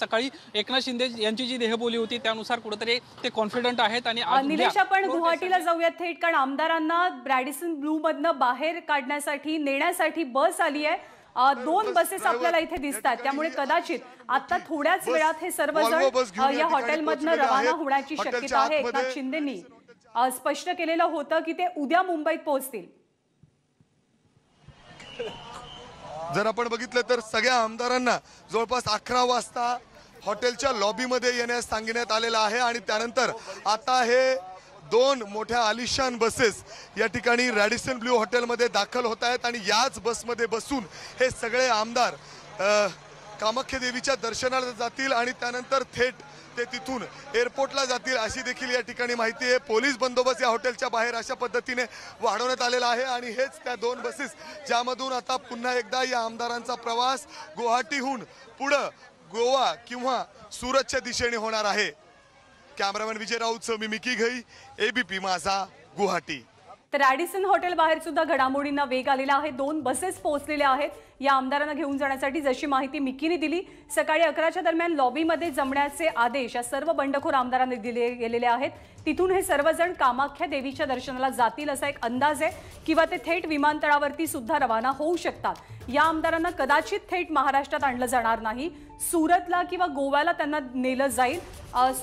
सकाळी एकनाथ शिंदे यांची जी देहबोली होती त्यानुसार कुठेतरी ते कॉन्फिडंट आहेत आणि निलेश आपण गुवाहाटीला जाऊयात थेट कारण आमदारांना ब्रॅडिसन ब्लू मधनं बाहेर काढण्यासाठी नेण्यासाठी बस आली आहे दोन बसेस आपल्याला इथे दिसतात त्यामुळे कदाचित आता थोड्याच वेळात हे सर्वजण या हॉटेलमधनं रवाना होण्याची शक्यता आहे एकनाथ शिंदेनी स्पष्ट केलेलं होतं की ते उद्या मुंबईत पोहोचतील जर आपण बघितलं तर सगळ्या आमदारांना जवळपास अकरा वाजता हॉटेलच्या लॉबीमध्ये येण्यास सांगण्यात आलेलं आहे आणि त्यानंतर आता हे दोन मोठ्या आलिशान बसेस या ठिकाणी रॅडिसन ब्ल्यू हॉटेलमध्ये दाखल होत आहेत आणि याच बसमध्ये बसून हे सगळे आमदार कामाख्यादेवीच्या देवीच्या दर्शनाला जातील आणि त्यानंतर थेट ते तिथून एअरपोर्टला जातील अशी देखील या ठिकाणी माहिती आहे पोलीस बंदोबस्त या हॉटेलच्या बाहेर अशा पद्धतीने वाढवण्यात आलेला आहे आणि हेच त्या दोन बसेस ज्यामधून आता पुन्हा एकदा या आमदारांचा प्रवास गुवाहाटीहून पुढं गोवा किंवा सुरतच्या दिशेने होणार आहे कॅमेरामॅन विजय राऊतचं मिमिकी घई एबीपी माझा गुवाहाटी तर रॅडिसन हॉटेल बाहेर सुद्धा घडामोडींना वेग आलेला आहे दोन बसेस पोहोचलेल्या आहेत या आमदारांना घेऊन जाण्यासाठी जशी माहिती मिकीने दिली सकाळी अकराच्या दरम्यान लॉबीमध्ये जमण्याचे आदेश या सर्व बंडखोर आमदारांनी दिले गेलेले आहेत तिथून हे सर्वजण कामाख्या देवीच्या दर्शनाला जातील असा एक अंदाज आहे किंवा ते थेट विमानतळावरती सुद्धा रवाना होऊ शकतात या आमदारांना कदाचित थेट महाराष्ट्रात आणलं जाणार नाही सुरतला किंवा गोव्याला त्यांना नेलं जाईल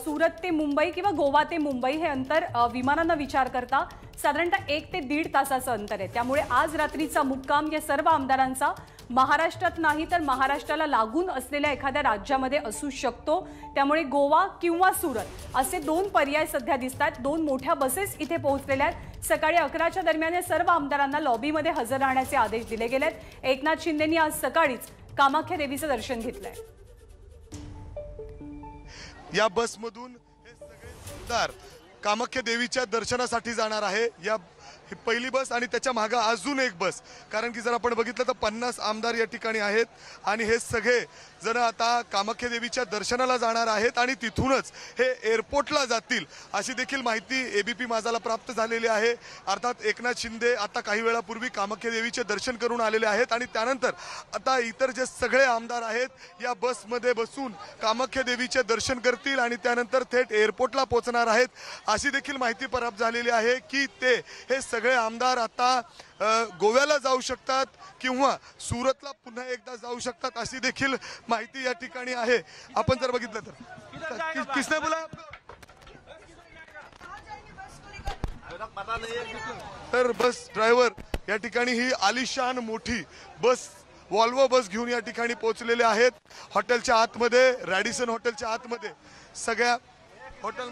सुरत ते मुंबई किंवा गोवा ते मुंबई हे अंतर विमानांना विचार करता साधारणतः एक ते दीड तासाचं अंतर आहे त्यामुळे आज रात्रीचा मुक्काम या सर्व आमदारांचा महाराष्ट्रात नाही तर महाराष्ट्राला लागून असलेल्या एखाद्या राज्यामध्ये असू शकतो त्यामुळे गोवा किंवा सुरत असे दोन पर्याय सध्या दिसतात दोन मोठ्या बसेस इथे पोहोचलेल्या आहेत सकाळी अकराच्या दरम्यान या सर्व आमदारांना लॉबीमध्ये हजर राहण्याचे आदेश दिले आहेत एकनाथ शिंदेनी आज सकाळीच कामाख्या देवीचं दर्शन घेतलंय या बसमधून कामाख्या देवीच्या दर्शनासाठी जाणार आहे या पहिली बस आणि त्याच्या मागं अजून एक बस कारण की जर आपण बघितलं तर पन्नास आमदार या ठिकाणी आहेत आणि हे सगळे जण आता कामाख्या देवीच्या दर्शनाला जाणार आहेत आणि तिथूनच हे एअरपोर्टला जातील अशी देखील माहिती ए बी पी माझाला प्राप्त झालेली आहे अर्थात एकनाथ शिंदे आता काही वेळापूर्वी कामाख्या देवीचे दर्शन करून आलेले आहेत आणि त्यानंतर आता इतर जे सगळे आमदार आहेत या बसमध्ये बसून कामाख्या देवीचे दर्शन करतील आणि त्यानंतर थेट एअरपोर्टला पोहोचणार आहेत अशी देखील माहिती प्राप्त झालेली आहे की ते हे सगळे आमदार आता गोव्याला जाऊ शकतात किंवा सुरतला पुन्हा एकदा जाऊ शकतात अशी देखील माहिती या ठिकाणी आहे आपण जर बघितलं तर किसने बोला तर बस ड्रायव्हर या ठिकाणी ही आलिशान मोठी बस वॉल्वो बस घेऊन या ठिकाणी पोहोचलेले आहेत हॉटेलच्या आतमध्ये रॅडिसन हॉटेलच्या आतमध्ये सगळ्या हॉटेल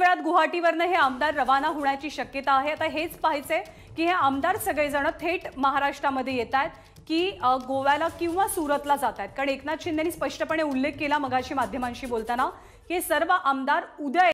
वेळात गुवाहाटीवरनं हे आमदार रवाना होण्याची शक्यता आहे आता हेच पाहायचंय की हे आमदार सगळेजण थेट महाराष्ट्रामध्ये येत आहेत की गोव्याला किंवा सुरतला जात आहेत कारण एकनाथ शिंदेनी स्पष्टपणे उल्लेख केला मगाशी माध्यमांशी बोलताना हे सर्व आमदार उद्या